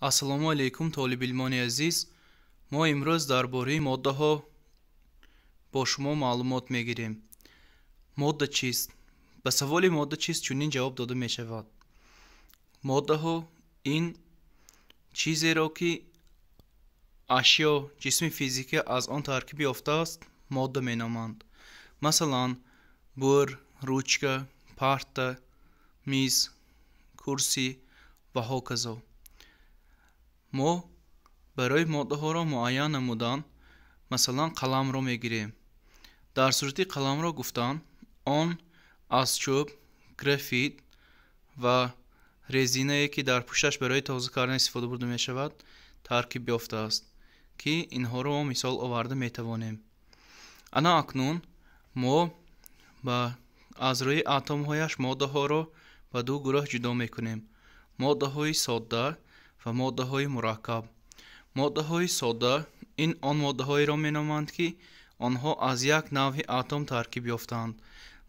ассалому алайкум толибилмони азиз мо имрӯз дар бораи моддаҳо бо шумо маълумот мегирем модда чист ба саволи модда чист чунин ҷавоб дода мешавад моддаҳо ин чизеро ки ашё ҷисми физика аз он таркиб ёфтааст модда меноманд масалан бур ручка парта миз курсӣ ва ҳоказо мо барои моддаҳоро муайян намудан масалан қаламро мегирем дар сурати қаламро гуфтан он аз чӯб графит ва резинае ки дар пушташ барои тоза кардан истифода бурда мешавад таркиб ёфтааст ки инҳоро мо мисол оварда метавонем ана акнун мо ба аз рӯи атомҳояш моддаҳоро ба ду гурӯҳ ҷудо мекунем моддаҳои содда ва моддаҳои мураккаб моддаҳои содда ин он моддаҳоеро меноманд ки онҳо аз як навъи атом таркиб ёфтаанд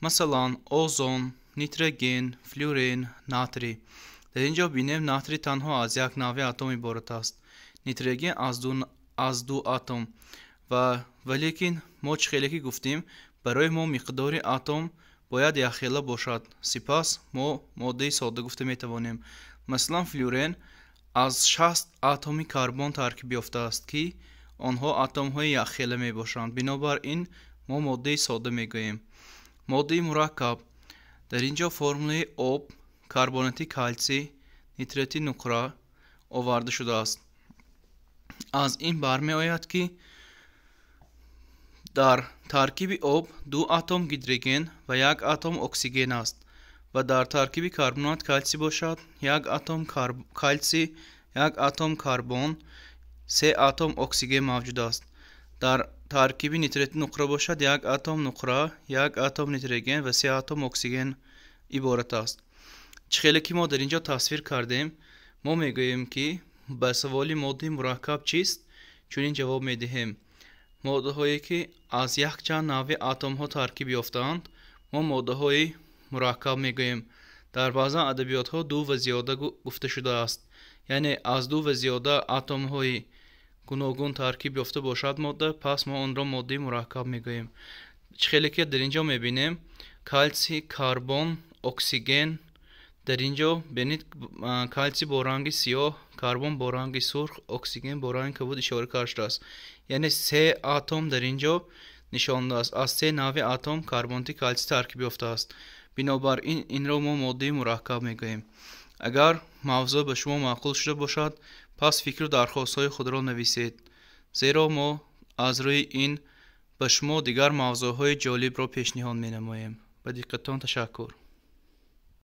масалан озон нитроген флюрен натри дар ин ҷо бинем натри танҳо аз як навъи атом иборат аст нитроген аз ду, аз ду атом ва валекин мо чӣ хеле ки гуфтем барои мо миқдори атом бояд яхела бошад сипас мо моддаи содда гуфта метавонем масалан флюрен аз шаст атоми карбон таркиб ёфтааст ки онҳо атомҳои яххела мебошанд бинобар ин мо моддаи содда мегӯем моддаи мураккаб дар ин ҷо формулаи об карбонати калси нитрати нуқра оварда шудааст аз ин бармеояд ки дар таркиби об ду атом гидроген ва як атом оксиген аст ва дар таркиби карбонат калси бошад як атом карб... калси як атом карбон се атом оксиген мавҷуд аст дар таркиби нитрети нуқра бошад як атом нуқра як атом нитроген ва се атом оксиген иборат аст чӣ хеле ки мо дар ин ҷо тасвир кардем мо мегӯем ки ба саволи моддии мураккаб чист чунин ҷавоб медиҳем моддаҳое ки аз якчанд навъи атомҳо таркиб ёфтаанд мо моддаҳои мураккаб мегӯем дар баъзан адабиётҳо ду ва зиёда гуфта шудааст яъне аз ду ва зиёда атомҳои гуногун таркиб ёфта бошад модда пас мо онро моддии мураккаб мегӯем чӣ хеле ки дар инҷо мебинем калси карбон оксиген дар инҷо бинед калси бо ранги сиёҳ карбон бо ранги сурх оксиген бо ранги кабуд ишора карда шудааст яъне се атом дар инҷо нишондааст аз се нави атом карбонти калси таркиб ёфтааст бинобар ин инро мо моддаи мураккаб мегӯем агар мавзӯъ ба шумо маъқул шуда бошад пас фикру дархостҳои худро нависед зеро мо аз рӯи ин ба шумо дигар мавзӯъҳои ҷолибро пешниҳод менамоем ба диққатон ташаккур